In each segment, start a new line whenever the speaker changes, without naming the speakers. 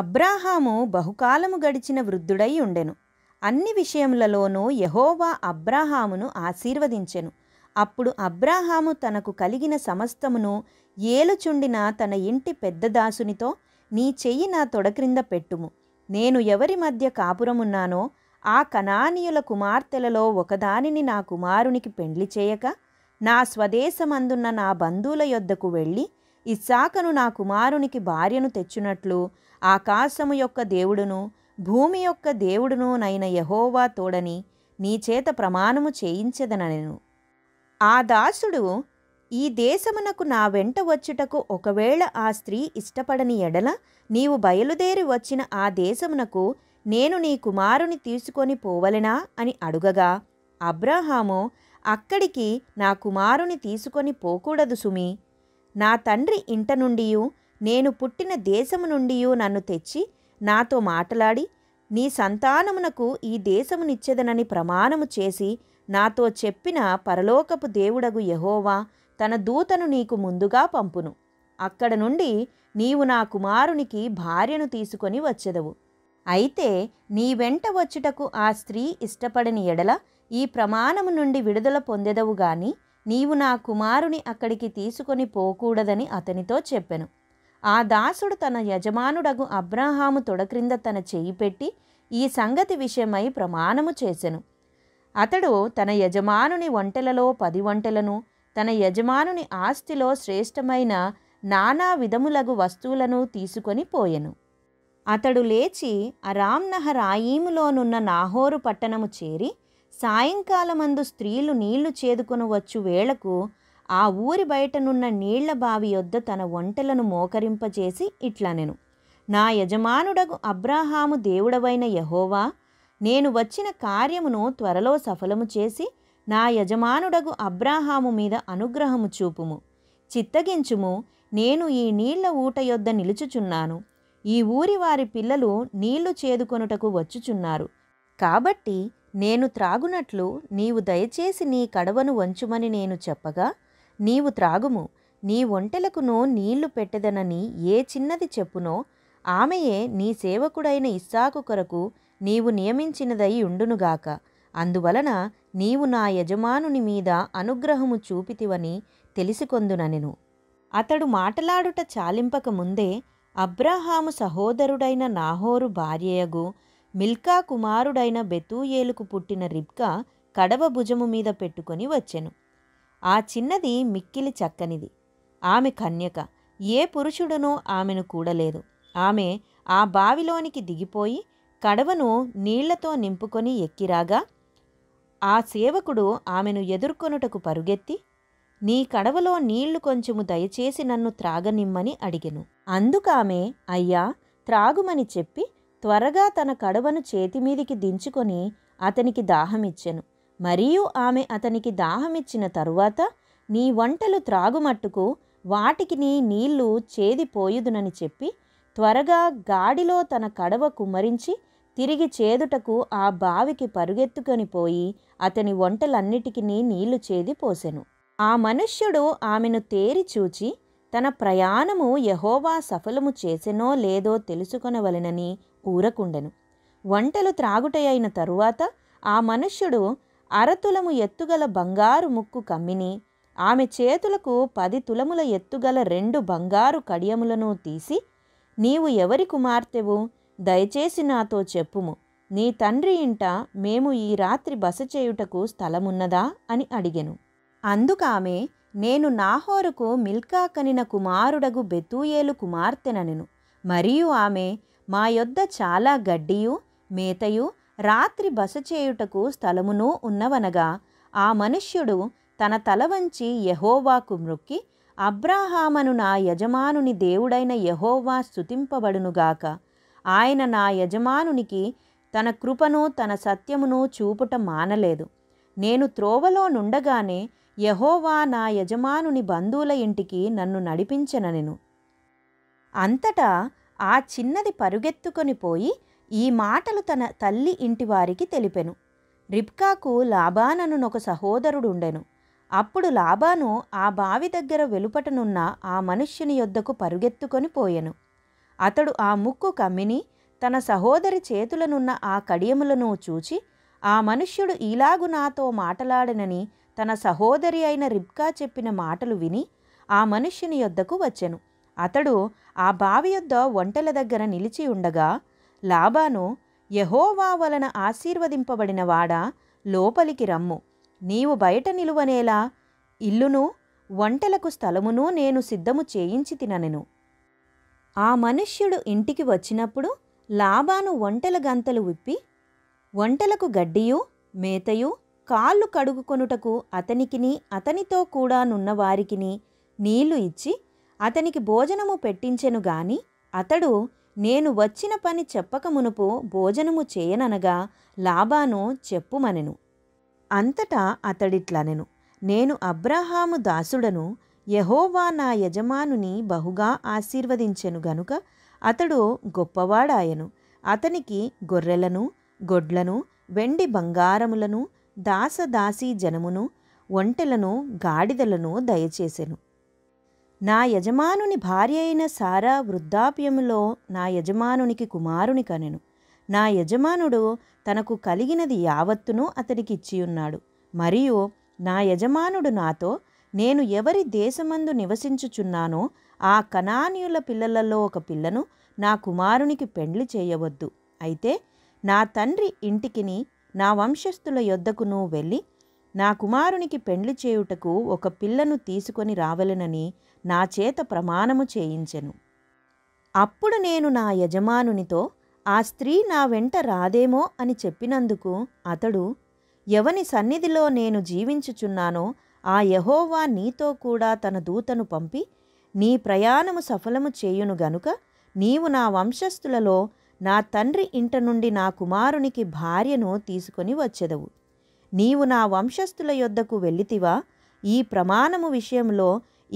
అబ్రాహాము బహుకాలము గడిచిన వృద్ధుడై ఉండెను అన్ని విషయములలోనూ యహోవా అబ్రాహామును ఆశీర్వదించెను అప్పుడు అబ్రాహాము తనకు కలిగిన సమస్తమును ఏలుచుండిన తన ఇంటి పెద్ద దాసునితో నీ చెయ్యి నా తొడక్రింద పెట్టుము నేను ఎవరి మధ్య కాపురమున్నానో ఆ కణానీయుల కుమార్తెలలో ఒకదానిని నా కుమారునికి పెండ్లి చేయక నా స్వదేశమందున్న నా బంధువుల యొద్దకు వెళ్ళి ఇస్సాకను నా కుమారునికి భార్యను తెచ్చునట్లు ఆకాశము యొక్క దేవుడును భూమి యొక్క దేవుడును నైన యహోవా తోడని నీ చేత ప్రమాణము చేయించదనను ఆ దాసుడు ఈ దేశమునకు నా వెంట వచ్చుటకు ఒకవేళ ఆ స్త్రీ ఇష్టపడని ఎడల నీవు బయలుదేరి వచ్చిన ఆ దేశమునకు నేను నీ కుమారుని తీసుకొని పోవలెనా అని అడుగగా అబ్రహాము అక్కడికి నా కుమారుని తీసుకొని పోకూడదు సుమి నా తండ్రి ఇంట నుండియు నేను పుట్టిన దేశము నుండియు నన్ను తెచ్చి నాతో మాటలాడి నీ సంతానమునకు ఈ దేశమునిచ్చేదనని ప్రమాణము చేసి నాతో చెప్పిన పరలోకపు దేవుడగు యహోవా తన దూతను నీకు ముందుగా పంపును అక్కడ నుండి నీవు నా కుమారునికి భార్యను తీసుకొని వచ్చెదవు అయితే నీ వెంట వచ్చుటకు ఆ స్త్రీ ఇష్టపడని ఎడల ఈ ప్రమాణము నుండి విడుదల పొందెదవు గాని నీవు నా కుమారుని అక్కడికి తీసుకొని పోకూడదని అతనితో చెప్పెను ఆ దాసుడు తన యజమానుడగు అబ్రాహాము తొడక్రింద తన చేయి పెట్టి ఈ సంగతి విషయమై ప్రమాణము చేసెను అతడు తన యజమానుని వంటలలో పది వంటలను తన యజమానుని ఆస్తిలో శ్రేష్టమైన నానా విధములగు వస్తువులను తీసుకొని పోయెను అతడు లేచి అరామ్నహరాయీములోనున్న నాహోరు పట్టణము చేరి సాయంకాలమందు స్త్రీలు నీళ్లు చేదుకొనవచ్చు వేళకు ఆ ఊరి బయటనున్న నీళ్ల బావి యొద్ద తన ఒంటెలను మోకరింపచేసి ఇట్లా నేను నా యజమానుడగు అబ్రాహాము దేవుడవైన యహోవా నేను వచ్చిన కార్యమును త్వరలో సఫలము చేసి నా యజమానుడగు అబ్రాహాము మీద అనుగ్రహము చూపుము చిత్తగించుము నేను ఈ నీళ్ల ఊట యొద్ద నిలుచుచున్నాను ఈ ఊరి వారి పిల్లలు నీళ్లు చేదుకొనుటకు వచ్చుచున్నారు కాబట్టి నేను త్రాగునట్లు నీవు దయచేసి నీ కడవను వంచుమని నేను చెప్పగా నీవు త్రాగుము నీ ఒంటెలకునో నీళ్లు పెట్టెదనని ఏ చిన్నది చెప్పునో ఆమెయే నీ సేవకుడైన ఇస్సాకు కొరకు నీవు నియమించినదై ఉండునుగాక అందువలన నీవు నా యజమానుని మీద అనుగ్రహము చూపితివని తెలిసికొందునెను అతడు మాటలాడుట చాలింపక ముందే అబ్రాహాము సహోదరుడైన నాహోరు భార్యయగు మిల్కా కుమారుడైన బెతూయేలుకు పుట్టిన రిబ్కా కడవ భుజము మీద పెట్టుకొని వచ్చెను ఆ చిన్నది మిక్కిలి చక్కనిది ఆమె కన్యక ఏ పురుషుడునూ ఆమెను కూడలేదు ఆమె ఆ బావిలోనికి దిగిపోయి కడవను నీళ్లతో నింపుకొని ఎక్కిరాగా ఆ సేవకుడు ఆమెను ఎదుర్కొనుటకు పరుగెత్తి నీ కడవలో నీళ్లు కొంచెము దయచేసి నన్ను త్రాగనిమ్మని అడిగెను అందుకామె అయ్యా త్రాగుమని చెప్పి త్వరగా తన కడవను చేతిమీదికి దించుకొని అతనికి దాహమిచ్చెను మరియు ఆమె అతనికి దాహమిచ్చిన తరువాత నీ వంటలు త్రాగుమట్టుకు వాటికి నీ నీళ్లు చేదిపోయుదునని చెప్పి త్వరగా గాడిలో తన కడవ కుమ్మరించి తిరిగి చేదుటకు ఆ బావికి పరుగెత్తుకొని పోయి అతని వంటలన్నిటికీ నీళ్లు చేది పోసెను ఆ మనుష్యుడు ఆమెను తేరి చూచి తన ప్రయాణము యహోవా సఫలము చేసెనో లేదో తెలుసుకొనవలెనని ఊరకుండెను వంటలు త్రాగుటయైన తరువాత ఆ మనుష్యుడు అరతులము ఎత్తుగల బంగారు ముక్కు కమ్మిని ఆమె చేతులకు పది తులముల ఎత్తుగల రెండు బంగారు కడియములను తీసి నీవు ఎవరి కుమార్తెవు దయచేసి నాతో చెప్పుము నీ తండ్రి ఇంట మేము ఈ రాత్రి బస చేయుటకు స్థలమున్నదా అని అడిగెను అందుకామె నేను నాహోరుకు మిల్కా కనిన కుమారుడగు బెతూయేలు కుమార్తెనను మరియు ఆమె మా యొద్ద చాలా గడ్డియు మేతయు రాత్రి బస చేయుటకు స్థలమును ఉన్నవనగా ఆ మనుష్యుడు తన తల వంచి యహోవాకు మృక్కి అబ్రాహామను నా యజమానుని దేవుడైన యహోవా స్థుతింపబడునుగాక ఆయన నా యజమానునికి తన కృపను తన సత్యమును చూపుట మానలేదు నేను త్రోవలో నుండగానే యహోవా నా యజమానుని బంధువుల ఇంటికి నన్ను నడిపించనెను అంతటా ఆ చిన్నది పరుగెత్తుకొని పోయి ఈ మాటలు తన తల్లి ఇంటివారికి తెలిపెను రిబ్కాకు లాబాననునొక సహోదరుడుండెను అప్పుడు లాబాను ఆ బావి దగ్గర వెలుపటనున్న ఆ మనుష్యుని యొద్దకు పరుగెత్తుకొని పోయెను అతడు ఆ ముక్కు కమ్మిని తన సహోదరి చేతులనున్న ఆ కడియములను చూచి ఆ మనుష్యుడు ఇలాగు నాతో మాటలాడనని తన సహోదరి అయిన రిబ్కా చెప్పిన మాటలు విని ఆ మనుష్యుని యొద్దకు వచ్చెను అతడు ఆ బావి యొద్ద ఒంటెల దగ్గర నిలిచి ఉండగా లాబాను యహోవా వలన ఆశీర్వదింపబడిన వాడ లోపలికి రమ్ము నీవు బయట నిలువనేలా ఇల్లును వంటలకు స్థలమును నేను సిద్ధము చేయించి తిననెను ఆ మనుష్యుడు ఇంటికి వచ్చినప్పుడు లాబాను వంటల గంతలు విప్పి వంటలకు గడ్డియు మేతయు కాళ్ళు కడుగుకొనుటకు అతనికిని అతనితో కూడా నున్నవారికిని నీళ్లు ఇచ్చి అతనికి భోజనము పెట్టించెను గాని అతడు నేను వచ్చిన పని చెప్పక మునుపు భోజనము చేయననగా లాబాను చెప్పుమనెను అంతటా అతడిట్లనెను నేను అబ్రహాము దాసుడను యహోవా నా యజమానుని బహుగా ఆశీర్వదించెను గనుక అతడు గొప్పవాడాయను అతనికి గొర్రెలను గొడ్లను వెండి బంగారములను దాసదాసీ జనమును ఒంటెలను గాడిదలను దయచేసెను నా యజమానుని భార్య అయిన సారా వృద్ధాప్యములో నా యజమానునికి కుమారుని కనెను నా యజమానుడు తనకు కలిగినది యావత్తును అతనికి ఇచ్చియున్నాడు ఉన్నాడు మరియు నా యజమానుడు నాతో నేను ఎవరి దేశమందు నివసించుచున్నానో ఆ కణానీయుల పిల్లలలో ఒక పిల్లను నా కుమారునికి పెండ్లి చేయవద్దు అయితే నా తండ్రి ఇంటికిని నా వంశస్థుల యొద్దకును వెళ్ళి నా కుమారునికి పెండ్లి చేయుటకు ఒక పిల్లను తీసుకొని రావలెనని నా చేత ప్రమాణము చేయించెను అప్పుడు నేను నా యజమానునితో ఆ స్త్రీ నా వెంట రాదేమో అని చెప్పినందుకు అతడు ఎవని సన్నిధిలో నేను జీవించుచున్నానో ఆ యహోవా నీతో కూడా తన దూతను పంపి నీ ప్రయాణము సఫలము చేయును గనుక నీవు నా వంశస్థులలో నా తండ్రి ఇంట నుండి నా కుమారునికి భార్యను తీసుకొని వచ్చెదవు నీవు నా వంశస్థుల యొద్దకు వెళ్ళితివా ఈ ప్రమాణము విషయంలో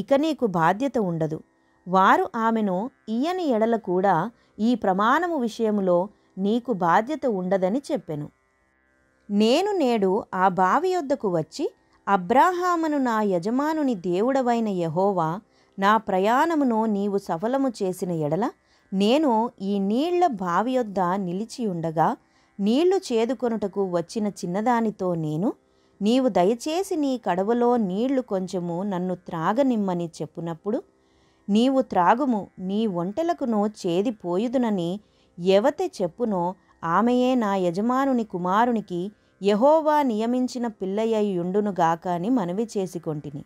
ఇక నీకు బాధ్యత ఉండదు వారు ఆమెను ఈయని ఎడల కూడా ఈ ప్రమాణము విషయములో నీకు బాధ్యత ఉండదని చెప్పెను నేను నేడు ఆ బావి యొద్దకు వచ్చి అబ్రాహామును నా యజమానుని దేవుడవైన యహోవా నా ప్రయాణమును నీవు సఫలము చేసిన ఎడల నేను ఈ నీళ్ల బావి యొద్ద నిలిచియుండగా నీళ్లు చేదుకొనుటకు వచ్చిన చిన్నదానితో నేను నీవు దయచేసి నీ కడవలో నీళ్లు కొంచెము నన్ను త్రాగనిమ్మని చెప్పునప్పుడు నీవు త్రాగుము నీ ఒంటెలకును చేది పోయుదునని ఎవతె చెప్పునో ఆమెయే నా యజమానుని కుమారునికి యహోవా నియమించిన పిల్లయ్యుండునుగాక అని మనవి చేసికొంటిని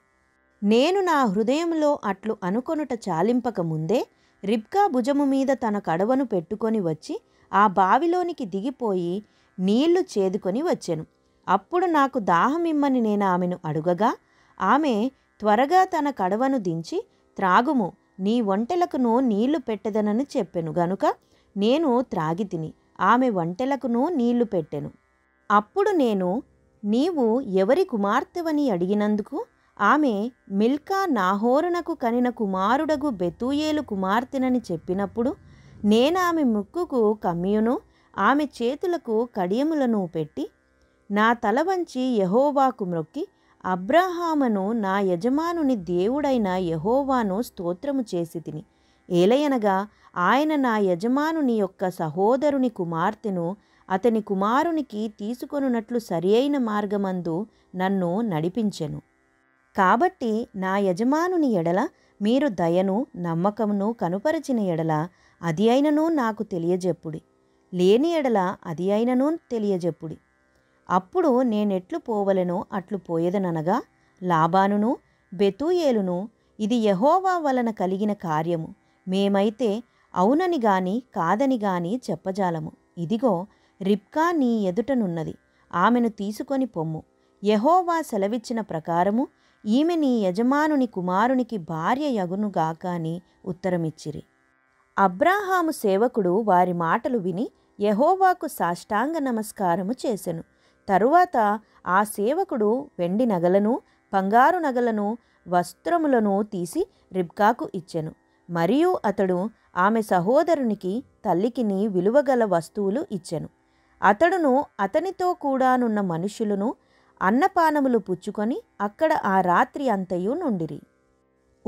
నేను నా హృదయంలో అట్లు అనుకొనుట చాలింపక ముందే రిబ్కా భుజము మీద తన కడవను పెట్టుకొని వచ్చి ఆ బావిలోనికి దిగిపోయి నీళ్లు చేదుకొని వచ్చెను అప్పుడు నాకు దాహం ఇమ్మని నేను ఆమెను అడుగగా ఆమె త్వరగా తన కడవను దించి త్రాగుము నీ వంటలకును నీళ్లు పెట్టదనని చెప్పెను గనుక నేను త్రాగి తిని ఆమె వంటలకును నీళ్లు పెట్టెను అప్పుడు నేను నీవు ఎవరి కుమార్తెవని అడిగినందుకు ఆమె మిల్కా నాహోరునకు కనిన కుమారుడగు బెతూయేలు కుమార్తెనని చెప్పినప్పుడు నేనామె ముక్కుకు కమ్మియును ఆమె చేతులకు కడియములను పెట్టి నా తల వంచి యహోవాకు మ్రొక్కి అబ్రహామును నా యజమానుని దేవుడైన యహోవాను స్తోత్రము చేసి తిని ఏలయనగా ఆయన నా యజమానుని యొక్క సహోదరుని కుమార్తెను అతని కుమారునికి తీసుకొనున్నట్లు సరియైన మార్గమందు నన్ను నడిపించెను కాబట్టి నా యజమానుని ఎడల మీరు దయను నమ్మకమును కనుపరిచిన ఎడల అది అయినను నాకు తెలియజెప్పుడి లేని ఎడల అది అయినను తెలియజెప్పుడి అప్పుడు నేనెట్లు పోవలెనో అట్లు పోయేదనగా లాబానును బెతూయేలును ఇది యహోవా వలన కలిగిన కార్యము మేమైతే అవునని గాని కాదని గాని చెప్పజాలము ఇదిగో రిప్కా నీ ఎదుటనున్నది ఆమెను తీసుకొని పొమ్ము యహోవా సెలవిచ్చిన ప్రకారము ఈమె నీ యజమానుని కుమారునికి భార్య యగునుగాకాని ఉత్తరమిచ్చిరి అబ్రాహాము సేవకుడు వారి మాటలు విని యహోవాకు సాష్టాంగ నమస్కారము చేసెను తరువాత ఆ సేవకుడు వెండి నగలను బంగారు నగలను వస్త్రములను తీసి రిబ్కాకు ఇచ్చెను మరియు అతడు ఆమె సహోదరునికి తల్లికిని విలువగల వస్తువులు ఇచ్చెను అతడును అతనితో కూడానున్న మనుషులను అన్నపానములు పుచ్చుకొని అక్కడ ఆ రాత్రి అంతయు నుండిరి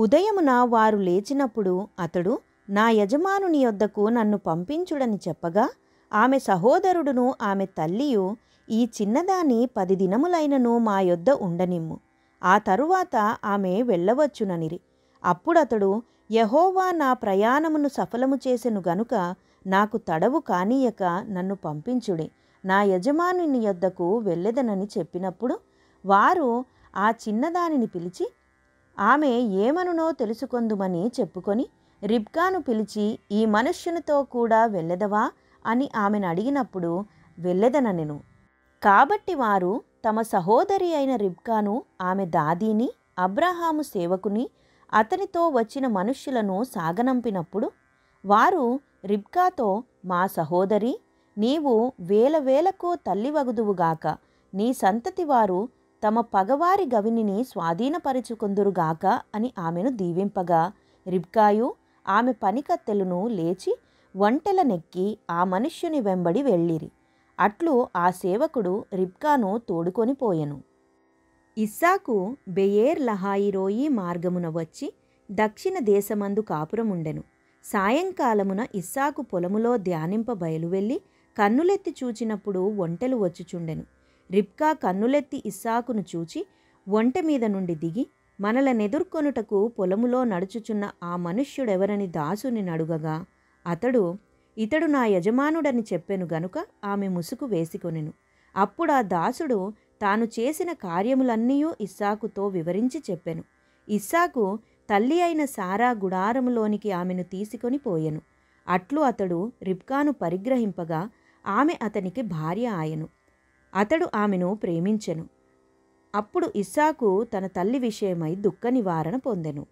ఉదయమున వారు లేచినప్పుడు అతడు నా యజమానుని యొద్దకు నన్ను పంపించుడని చెప్పగా ఆమె సహోదరుడును ఆమె తల్లియు ఈ చిన్నదాని పది దినములైనను మా యొద్ద ఉండనిమ్ము ఆ తరువాత ఆమె వెళ్ళవచ్చుననిరి అప్పుడతడు యహోవా నా ప్రయాణమును సఫలము చేసెను గనుక నాకు తడవు కానీయక నన్ను పంపించుడి నా యజమానుని యొద్దకు వెళ్ళెదనని చెప్పినప్పుడు వారు ఆ చిన్నదానిని పిలిచి ఆమె ఏమనునో తెలుసుకొందుమని చెప్పుకొని రిబ్కాను పిలిచి ఈ మనుష్యునితో కూడా వెళ్ళెదవా అని ఆమెను అడిగినప్పుడు నేను కాబట్టి వారు తమ సహోదరి అయిన రిబ్కాను ఆమె దాదీని అబ్రహాము సేవకుని అతనితో వచ్చిన మనుష్యులను సాగనంపినప్పుడు వారు రిబ్కాతో మా సహోదరి నీవు వేల వేలకు తల్లివగుదువుగాక నీ సంతతి వారు తమ పగవారి గవినిని స్వాధీనపరుచుకుందురుగాక అని ఆమెను దీవింపగా రిబ్కాయు ఆమె పనికత్తెలను లేచి వంటెల నెక్కి ఆ మనుష్యుని వెంబడి వెళ్ళిరి అట్లు ఆ సేవకుడు రిబ్కాను తోడుకొని పోయెను ఇస్సాకు బెయేర్ లహాయిరోయి మార్గమున వచ్చి దక్షిణ దేశమందు కాపురముండెను సాయంకాలమున ఇస్సాకు పొలములో ధ్యానింప బయలువెళ్ళి కన్నులెత్తి చూచినప్పుడు ఒంటెలు వచ్చుచుండెను రిబ్కా కన్నులెత్తి ఇస్సాకును చూచి వంట మీద నుండి దిగి నెదుర్కొనుటకు పొలములో నడుచుచున్న ఆ మనుష్యుడెవరని దాసుని నడుగగా అతడు ఇతడు నా యజమానుడని చెప్పెను గనుక ఆమె ముసుకు వేసికొనెను అప్పుడు ఆ దాసుడు తాను చేసిన కార్యములన్నీ ఇస్సాకుతో వివరించి చెప్పెను ఇస్సాకు తల్లి అయిన సారా గుడారములోనికి ఆమెను తీసుకొని పోయెను అట్లు అతడు రిబ్కాను పరిగ్రహింపగా ఆమె అతనికి భార్య ఆయను అతడు ఆమెను ప్రేమించెను అప్పుడు ఇస్సాకు తన తల్లి విషయమై దుఃఖ నివారణ పొందెను